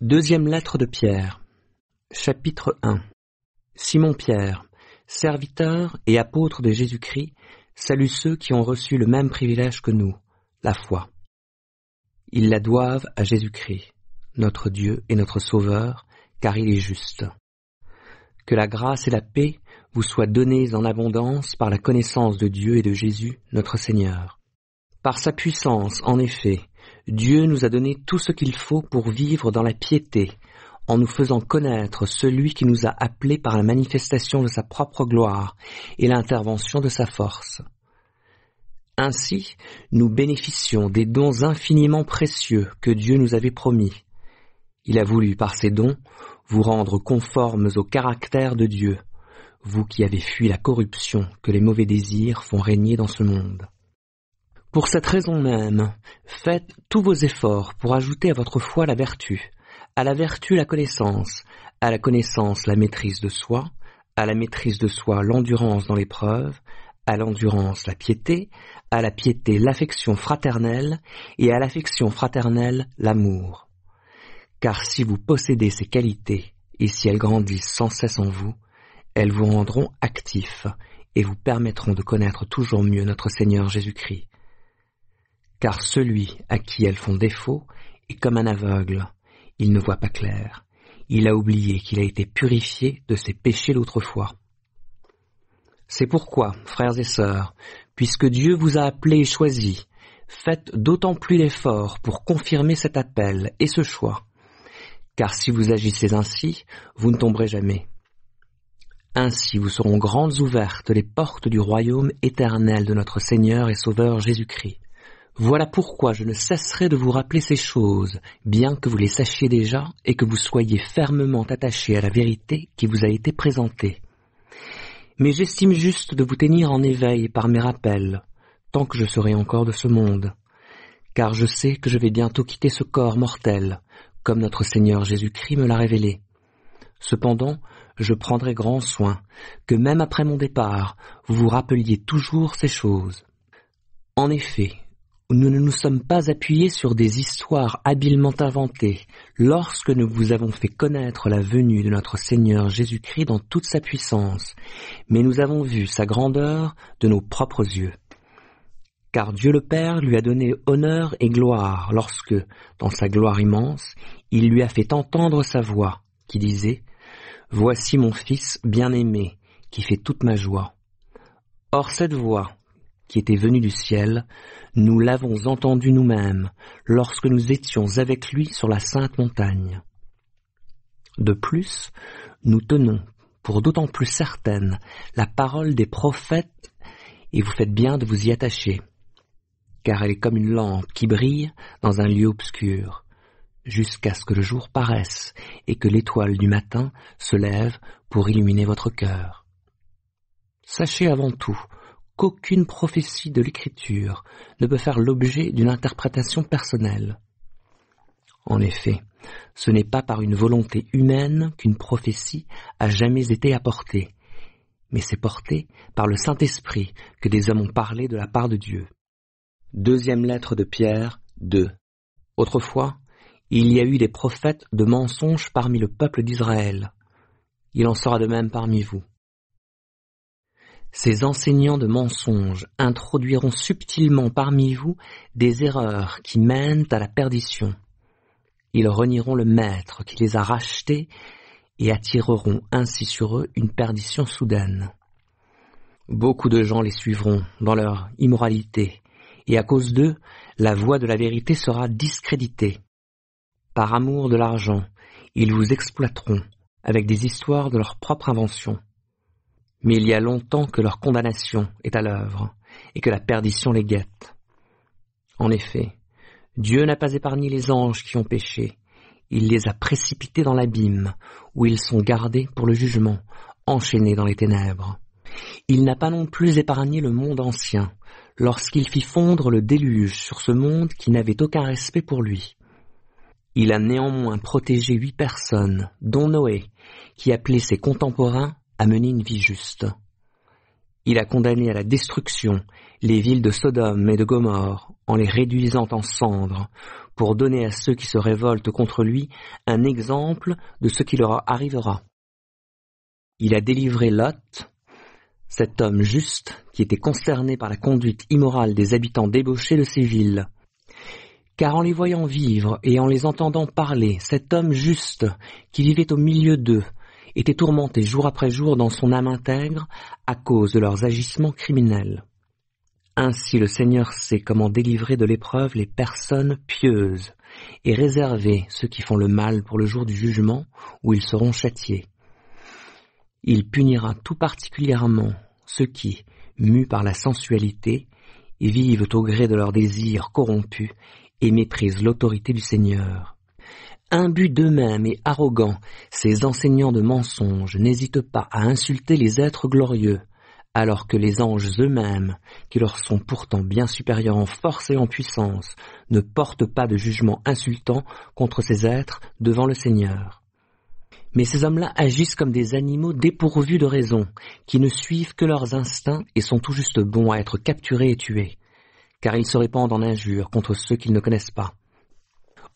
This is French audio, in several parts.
Deuxième lettre de Pierre. Chapitre 1 Simon Pierre, serviteur et apôtre de Jésus-Christ, salue ceux qui ont reçu le même privilège que nous, la foi. Ils la doivent à Jésus-Christ, notre Dieu et notre Sauveur, car il est juste. Que la grâce et la paix vous soient données en abondance par la connaissance de Dieu et de Jésus, notre Seigneur. Par sa puissance, en effet, Dieu nous a donné tout ce qu'il faut pour vivre dans la piété, en nous faisant connaître celui qui nous a appelés par la manifestation de sa propre gloire et l'intervention de sa force. Ainsi, nous bénéficions des dons infiniment précieux que Dieu nous avait promis. Il a voulu, par ces dons, vous rendre conformes au caractère de Dieu, vous qui avez fui la corruption que les mauvais désirs font régner dans ce monde. Pour cette raison même, faites tous vos efforts pour ajouter à votre foi la vertu, à la vertu la connaissance, à la connaissance la maîtrise de soi, à la maîtrise de soi l'endurance dans l'épreuve, à l'endurance la piété, à la piété l'affection fraternelle, et à l'affection fraternelle l'amour. Car si vous possédez ces qualités, et si elles grandissent sans cesse en vous, elles vous rendront actifs et vous permettront de connaître toujours mieux notre Seigneur Jésus-Christ car celui à qui elles font défaut est comme un aveugle, il ne voit pas clair, il a oublié qu'il a été purifié de ses péchés l'autrefois. C'est pourquoi, frères et sœurs, puisque Dieu vous a appelés et choisis, faites d'autant plus d'efforts pour confirmer cet appel et ce choix, car si vous agissez ainsi, vous ne tomberez jamais. Ainsi vous seront grandes ouvertes les portes du royaume éternel de notre Seigneur et Sauveur Jésus-Christ. Voilà pourquoi je ne cesserai de vous rappeler ces choses, bien que vous les sachiez déjà et que vous soyez fermement attachés à la vérité qui vous a été présentée. Mais j'estime juste de vous tenir en éveil par mes rappels, tant que je serai encore de ce monde, car je sais que je vais bientôt quitter ce corps mortel, comme notre Seigneur Jésus-Christ me l'a révélé. Cependant, je prendrai grand soin que même après mon départ, vous vous rappeliez toujours ces choses. En effet, nous ne nous sommes pas appuyés sur des histoires habilement inventées lorsque nous vous avons fait connaître la venue de notre Seigneur Jésus-Christ dans toute sa puissance, mais nous avons vu sa grandeur de nos propres yeux. Car Dieu le Père lui a donné honneur et gloire lorsque, dans sa gloire immense, il lui a fait entendre sa voix, qui disait Voici mon Fils bien-aimé, qui fait toute ma joie. Or cette voix, qui était venu du ciel, nous l'avons entendu nous-mêmes lorsque nous étions avec lui sur la sainte montagne. De plus, nous tenons pour d'autant plus certaine la parole des prophètes et vous faites bien de vous y attacher, car elle est comme une lampe qui brille dans un lieu obscur, jusqu'à ce que le jour paraisse et que l'étoile du matin se lève pour illuminer votre cœur. Sachez avant tout qu'aucune prophétie de l'Écriture ne peut faire l'objet d'une interprétation personnelle. En effet, ce n'est pas par une volonté humaine qu'une prophétie a jamais été apportée, mais c'est portée par le Saint-Esprit que des hommes ont parlé de la part de Dieu. Deuxième lettre de Pierre 2. Autrefois, il y a eu des prophètes de mensonges parmi le peuple d'Israël. Il en sera de même parmi vous. Ces enseignants de mensonges introduiront subtilement parmi vous des erreurs qui mènent à la perdition. Ils renieront le Maître qui les a rachetés et attireront ainsi sur eux une perdition soudaine. Beaucoup de gens les suivront dans leur immoralité, et à cause d'eux, la voie de la vérité sera discréditée. Par amour de l'argent, ils vous exploiteront avec des histoires de leur propre invention. Mais il y a longtemps que leur condamnation est à l'œuvre et que la perdition les guette. En effet, Dieu n'a pas épargné les anges qui ont péché, il les a précipités dans l'abîme, où ils sont gardés pour le jugement, enchaînés dans les ténèbres. Il n'a pas non plus épargné le monde ancien, lorsqu'il fit fondre le déluge sur ce monde qui n'avait aucun respect pour lui. Il a néanmoins protégé huit personnes, dont Noé, qui appelait ses contemporains a mené une vie juste. Il a condamné à la destruction les villes de Sodome et de Gomorre en les réduisant en cendres pour donner à ceux qui se révoltent contre lui un exemple de ce qui leur arrivera. Il a délivré Lot, cet homme juste qui était concerné par la conduite immorale des habitants débauchés de ces villes. Car en les voyant vivre et en les entendant parler, cet homme juste qui vivait au milieu d'eux étaient tourmentés jour après jour dans son âme intègre à cause de leurs agissements criminels. Ainsi le Seigneur sait comment délivrer de l'épreuve les personnes pieuses et réserver ceux qui font le mal pour le jour du jugement où ils seront châtiés. Il punira tout particulièrement ceux qui, mus par la sensualité, vivent au gré de leurs désirs corrompus et méprisent l'autorité du Seigneur. Imbus d'eux-mêmes et arrogants, ces enseignants de mensonges n'hésitent pas à insulter les êtres glorieux, alors que les anges eux-mêmes, qui leur sont pourtant bien supérieurs en force et en puissance, ne portent pas de jugement insultant contre ces êtres devant le Seigneur. Mais ces hommes-là agissent comme des animaux dépourvus de raison, qui ne suivent que leurs instincts et sont tout juste bons à être capturés et tués, car ils se répandent en injures contre ceux qu'ils ne connaissent pas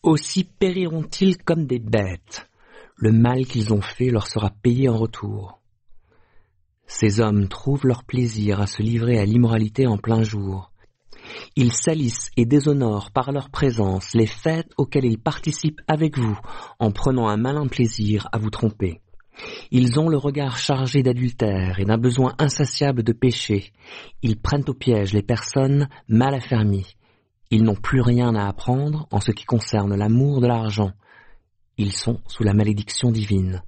aussi périront-ils comme des bêtes. Le mal qu'ils ont fait leur sera payé en retour. Ces hommes trouvent leur plaisir à se livrer à l'immoralité en plein jour. Ils salissent et déshonorent par leur présence les fêtes auxquelles ils participent avec vous en prenant un malin plaisir à vous tromper. Ils ont le regard chargé d'adultère et d'un besoin insatiable de péché. Ils prennent au piège les personnes mal affermies ils n'ont plus rien à apprendre en ce qui concerne l'amour de l'argent. Ils sont sous la malédiction divine.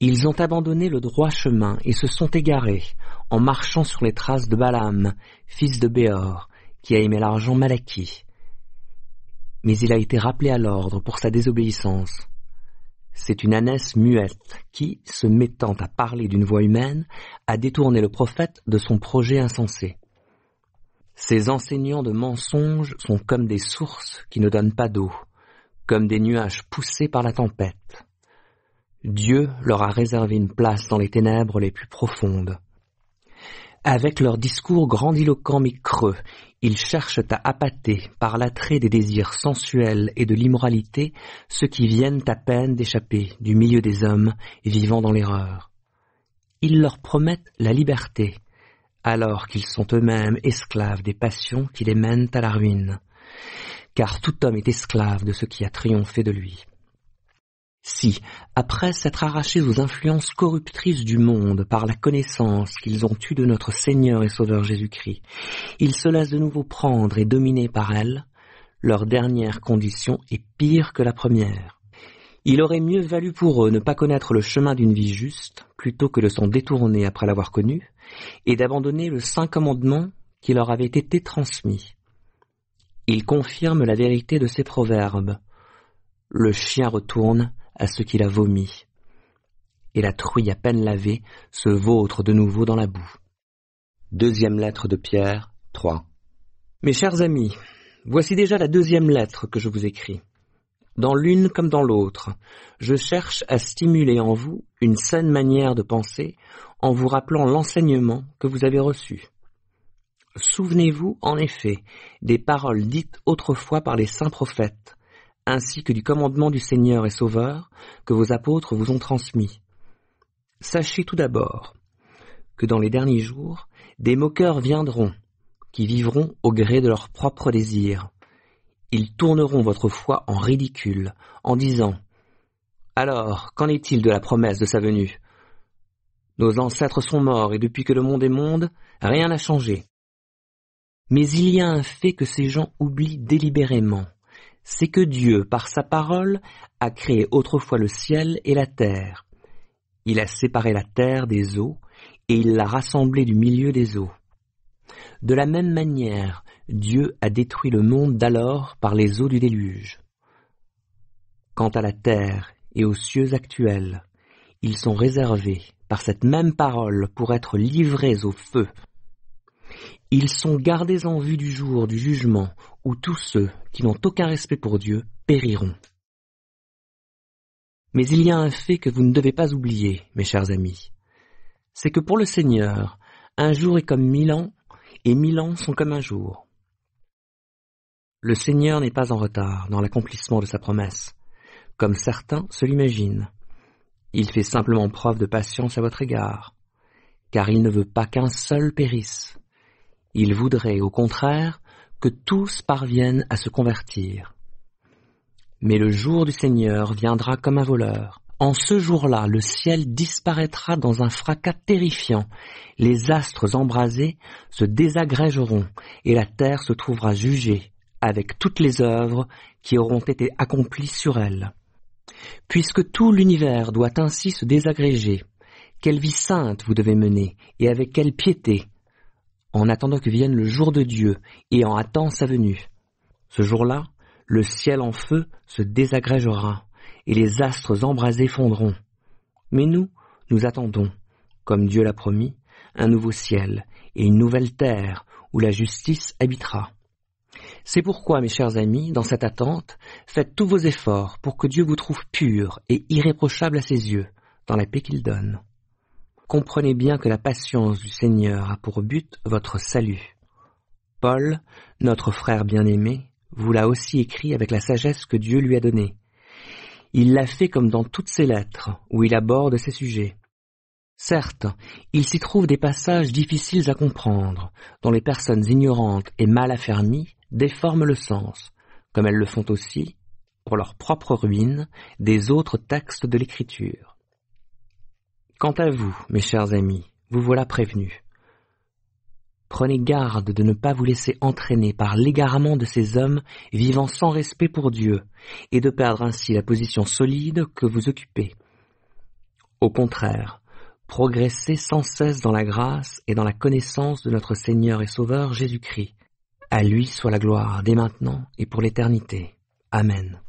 Ils ont abandonné le droit chemin et se sont égarés en marchant sur les traces de Balaam, fils de Béor, qui a aimé l'argent acquis. Mais il a été rappelé à l'ordre pour sa désobéissance. C'est une ânesse muette qui, se mettant à parler d'une voix humaine, a détourné le prophète de son projet insensé. Ces enseignants de mensonges sont comme des sources qui ne donnent pas d'eau, comme des nuages poussés par la tempête. Dieu leur a réservé une place dans les ténèbres les plus profondes. Avec leurs discours grandiloquents mais creux, ils cherchent à appâter par l'attrait des désirs sensuels et de l'immoralité ceux qui viennent à peine d'échapper du milieu des hommes et vivant dans l'erreur. Ils leur promettent la liberté, alors qu'ils sont eux-mêmes esclaves des passions qui les mènent à la ruine, car tout homme est esclave de ce qui a triomphé de lui. Si, après s'être arrachés aux influences corruptrices du monde par la connaissance qu'ils ont eue de notre Seigneur et Sauveur Jésus-Christ, ils se laissent de nouveau prendre et dominer par elles, leur dernière condition est pire que la première. Il aurait mieux valu pour eux ne pas connaître le chemin d'une vie juste, plutôt que de s'en détourner après l'avoir connue, et d'abandonner le saint commandement qui leur avait été transmis. Il confirme la vérité de ces proverbes. Le chien retourne à ce qu'il a vomi, et la truie à peine lavée se vautre de nouveau dans la boue. Deuxième lettre de Pierre 3. Mes chers amis, voici déjà la deuxième lettre que je vous écris. Dans l'une comme dans l'autre, je cherche à stimuler en vous une saine manière de penser en vous rappelant l'enseignement que vous avez reçu. Souvenez-vous, en effet, des paroles dites autrefois par les saints prophètes, ainsi que du commandement du Seigneur et Sauveur que vos apôtres vous ont transmis. Sachez tout d'abord que dans les derniers jours, des moqueurs viendront, qui vivront au gré de leurs propres désirs. Ils tourneront votre foi en ridicule, en disant alors, qu'en est-il de la promesse de sa venue Nos ancêtres sont morts et depuis que le monde est monde, rien n'a changé. Mais il y a un fait que ces gens oublient délibérément, c'est que Dieu, par sa parole, a créé autrefois le ciel et la terre. Il a séparé la terre des eaux, et il l'a rassemblée du milieu des eaux. De la même manière, Dieu a détruit le monde d'alors par les eaux du déluge. Quant à la terre et aux cieux actuels. Ils sont réservés par cette même parole pour être livrés au feu. Ils sont gardés en vue du jour du jugement où tous ceux qui n'ont aucun respect pour Dieu périront. Mais il y a un fait que vous ne devez pas oublier, mes chers amis. C'est que pour le Seigneur, un jour est comme mille ans, et mille ans sont comme un jour. Le Seigneur n'est pas en retard dans l'accomplissement de sa promesse comme certains se l'imaginent. Il fait simplement preuve de patience à votre égard, car il ne veut pas qu'un seul périsse. Il voudrait, au contraire, que tous parviennent à se convertir. Mais le jour du Seigneur viendra comme un voleur. En ce jour-là, le ciel disparaîtra dans un fracas terrifiant, les astres embrasés se désagrégeront, et la terre se trouvera jugée, avec toutes les œuvres qui auront été accomplies sur elle. Puisque tout l'univers doit ainsi se désagréger, quelle vie sainte vous devez mener, et avec quelle piété, en attendant que vienne le jour de Dieu, et en attendant sa venue. Ce jour-là, le ciel en feu se désagrégera, et les astres embrasés fondront. Mais nous, nous attendons, comme Dieu l'a promis, un nouveau ciel et une nouvelle terre où la justice habitera. C'est pourquoi, mes chers amis, dans cette attente, faites tous vos efforts pour que Dieu vous trouve pur et irréprochable à ses yeux, dans la paix qu'il donne. Comprenez bien que la patience du Seigneur a pour but votre salut. Paul, notre frère bien-aimé, vous l'a aussi écrit avec la sagesse que Dieu lui a donnée. Il l'a fait comme dans toutes ses lettres, où il aborde ces sujets. Certes, il s'y trouve des passages difficiles à comprendre, dont les personnes ignorantes et mal affermies déforment le sens, comme elles le font aussi, pour leur propre ruine, des autres textes de l'Écriture. Quant à vous, mes chers amis, vous voilà prévenus. Prenez garde de ne pas vous laisser entraîner par l'égarement de ces hommes vivant sans respect pour Dieu, et de perdre ainsi la position solide que vous occupez. Au contraire, progresser sans cesse dans la grâce et dans la connaissance de notre Seigneur et Sauveur Jésus-Christ. À lui soit la gloire dès maintenant et pour l'éternité. Amen.